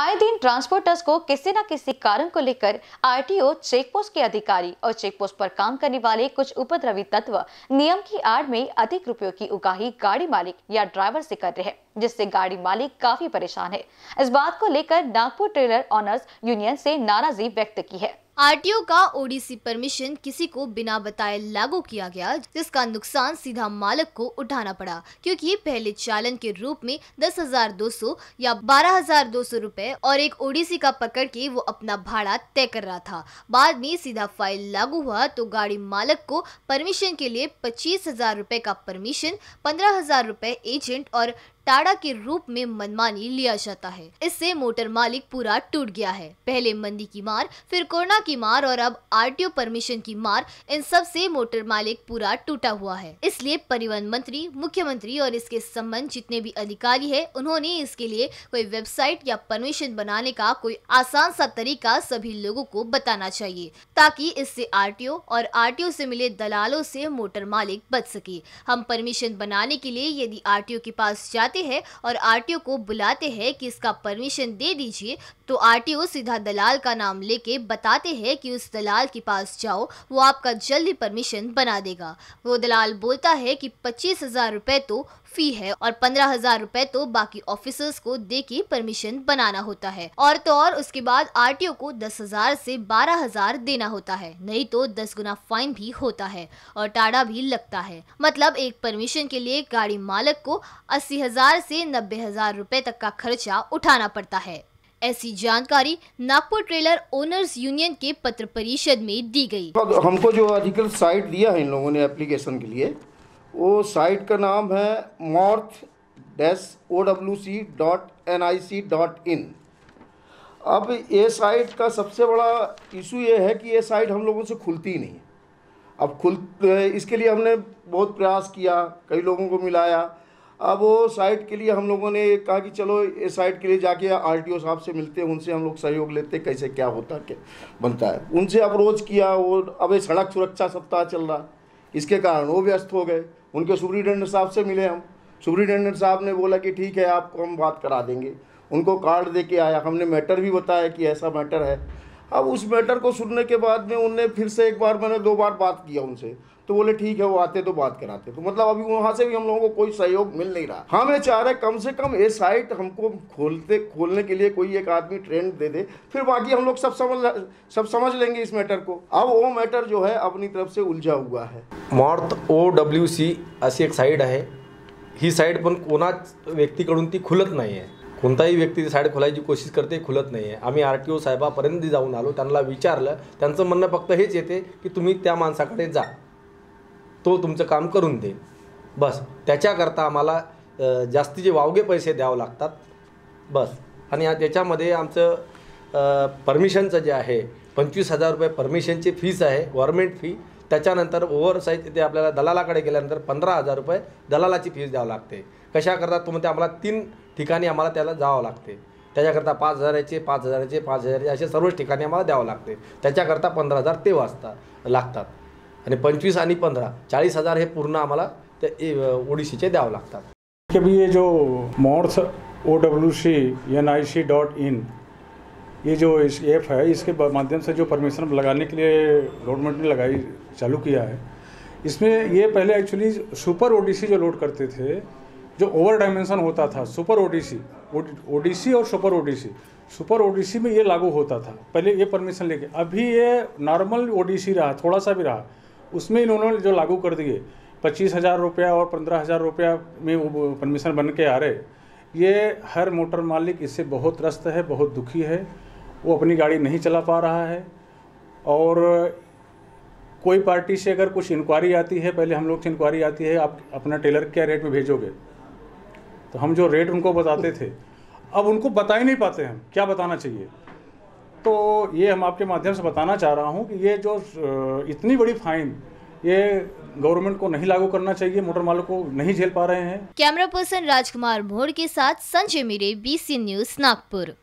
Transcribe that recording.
आए दिन ट्रांसपोर्टर्स को किसी न किसी कारण को लेकर आरटीओ चेक पोस्ट के अधिकारी और चेक पोस्ट पर काम करने वाले कुछ उपद्रवी तत्व नियम की आड़ में अधिक रुपयों की उगाही गाड़ी मालिक या ड्राइवर से कर रहे हैं जिससे गाड़ी मालिक काफी परेशान है इस बात को लेकर नागपुर ट्रेलर ऑनर्स यूनियन से नाराजगी व्यक्त की है आरटीओ का ओडीसी परमिशन किसी को बिना बताए लागू किया गया जिसका नुकसान सीधा मालक को उठाना पड़ा क्योंकि पहले चालन के रूप में दस हजार दो सौ या बारह हजार दो सौ रूपए और एक ओडीसी का पकड़ के वो अपना भाड़ा तय कर रहा था बाद में सीधा फाइल लागू हुआ तो गाड़ी मालक को परमिशन के लिए पच्चीस हजार रूपए का परमिशन पंद्रह हजार रूपए एजेंट और ताड़ा के रूप में मनमानी लिया जाता है इससे मोटर मालिक पूरा टूट गया है पहले मंदी की मार फिर कोरोना की मार और अब आरटीओ परमिशन की मार इन सब से मोटर मालिक पूरा टूटा हुआ है इसलिए परिवहन मंत्री मुख्यमंत्री और इसके संबंध जितने भी अधिकारी है उन्होंने इसके लिए कोई वेबसाइट या परमिशन बनाने का कोई आसान सा तरीका सभी लोगो को बताना चाहिए ताकि इससे आर और आर से मिले दलालों से मोटर मालिक बच सके हम परमिशन बनाने के लिए यदि आर के पास जाते जाते हैं और आरटीओ को बुलाते हैं कि इसका परमिशन दे दीजिए तो आरटीओ सीधा दलाल का नाम लेके बताते हैं कि उस दलाल के पास जाओ वो आपका जल्दी परमिशन बना देगा वो दलाल बोलता है कि पच्चीस हजार रुपए तो फी है और पंद्रह हजार रुपए तो बाकी ऑफिसर्स को दे के परमिशन बनाना होता है और तो और उसके बाद आरटीओ को दस हजार से बारह हजार देना होता है नहीं तो दस गुना फाइन भी होता है और टाड़ा भी लगता है मतलब एक परमिशन के लिए गाड़ी मालक को अस्सी हजार से नब्बे हजार रुपए तक का खर्चा उठाना पड़ता है ऐसी जानकारी नागपुर ट्रेलर ओनर्स यूनियन के पत्र परिषद में दी गई तो हमको जो आर्टिकल साइट दिया है इन लोगों ने एप्लीकेशन के लिए वो साइट का नाम है MoRTH dash O W C dot N I C dot in अब ये साइट का सबसे बड़ा इशू ये है कि ये साइट हम लोगों से खुलती ही नहीं अब खुल इसके लिए हमने बहुत प्रयास किया कई लोगों को मिलाया अब वो साइट के लिए हम लोगों ने कहा कि चलो साइट के लिए जाके आर टी ओ साहब से मिलते हैं उनसे हम लोग सहयोग लेते हैं कैसे क्या होता क्या बनता है उनसे अप्रोच किया वो अब सड़क सुरक्षा सप्ताह चल रहा इसके कारण वो व्यस्त हो गए उनके सुप्रिटेंडेंट साहब से मिले हम सुप्रिटेंडेंट साहब ने बोला कि ठीक है आपको हम बात करा देंगे उनको कार्ड दे के आया हमने मैटर भी बताया कि ऐसा मैटर है अब उस मैटर को सुनने के बाद में उनने फिर से एक बार मैंने दो बार बात किया उनसे तो बोले ठीक है वो आते तो बात कराते तो मतलब अभी वहाँ से भी हम लोगों को कोई सहयोग मिल नहीं रहा हमें चाह रहे कम से कम ये साइट हमको खोलते खोलने के लिए कोई एक आदमी ट्रेंड दे दे फिर बाकी हम लोग सब समझ सब समझ लेंगे इस मैटर को अब वो मैटर जो है अपनी तरफ से उलझा हुआ है मॉर्थ ओ डब्ल्यू सी अशी एक साईट आहे ही साईट पण कोणाच व्यक्तीकडून ती खुलत नाही आहे कोणताही व्यक्ती ती साईड खोलायची कोशिश करते खुलत नाही आहे आम्ही आर टी ओ साहेबापर्यंत जाऊन आलो त्यांना विचारलं त्यांचं म्हणणं फक्त हेच येते की तुम्ही त्या माणसाकडे जा तो तुमचं काम करून देईल बस त्याच्याकरता आम्हाला जास्तीचे वावगे पैसे द्यावं लागतात बस आणि त्याच्यामध्ये आमचं परमिशनचं जे आहे पंचवीस हजार रुपये परमिशनची फीस आहे गव्हर्मेंट फी त्याच्यानंतर ओव्हरसाईज तिथे आपल्याला दलालाकडे गेल्यानंतर पंधरा हजार रुपये दलालाची फीस द्यावं लागते कशाकरता तुम्ही ते आम्हाला तीन ठिकाणी आम्हाला त्याला जावं लागते त्याच्याकरता पाच हजाराचे पाच हजाराचे पाच हजाराचे असे सर्वच ठिकाणी आम्हाला द्यावं लागते त्याच्याकरता पंधरा हजार ते वाजता लागतात पंचवीस आ पंद्रह चालीस हजार है पूर्ण आम ओडिशी दयाव लगता लागतात कभी ये जो MoRTH O W C N I C dot in ये जो इस ऐप है इसके माध्यम से जो परमिशन लगाने के लिए गवर्नमेंट ने लगाई चालू किया है इसमें ये पहले एक्चुअली सुपर ओडीसी जो लोड करते थे जो ओवर डायमेंशन होता था सुपर ओडीसी ओडीसी और सुपर ओडीसी सुपर ओडीसी में ये लागू होता था पहले ये परमिशन लेके अभी ये नॉर्मल ओडीसी रहा थोड़ा सा भी रहा उसमें इन्होंने जो लागू कर दिए पच्चीस हज़ार रुपया और पंद्रह हज़ार रुपया में वो परमिशन बन के आ रहे ये हर मोटर मालिक इससे बहुत त्रस्त है बहुत दुखी है वो अपनी गाड़ी नहीं चला पा रहा है और कोई पार्टी से अगर कुछ इंक्वायरी आती है पहले हम लोग से इंक्वायरी आती है आप अपना टेलर क्या रेट में भेजोगे तो हम जो रेट उनको बताते थे अब उनको बता ही नहीं पाते हम क्या बताना चाहिए तो ये हम आपके माध्यम से बताना चाह रहा हूँ कि ये जो इतनी बड़ी फाइन ये गवर्नमेंट को नहीं लागू करना चाहिए मोटर मालिक को नहीं झेल पा रहे हैं कैमरा पर्सन राजकुमार भोड़ के साथ संजय मीरे बी न्यूज नागपुर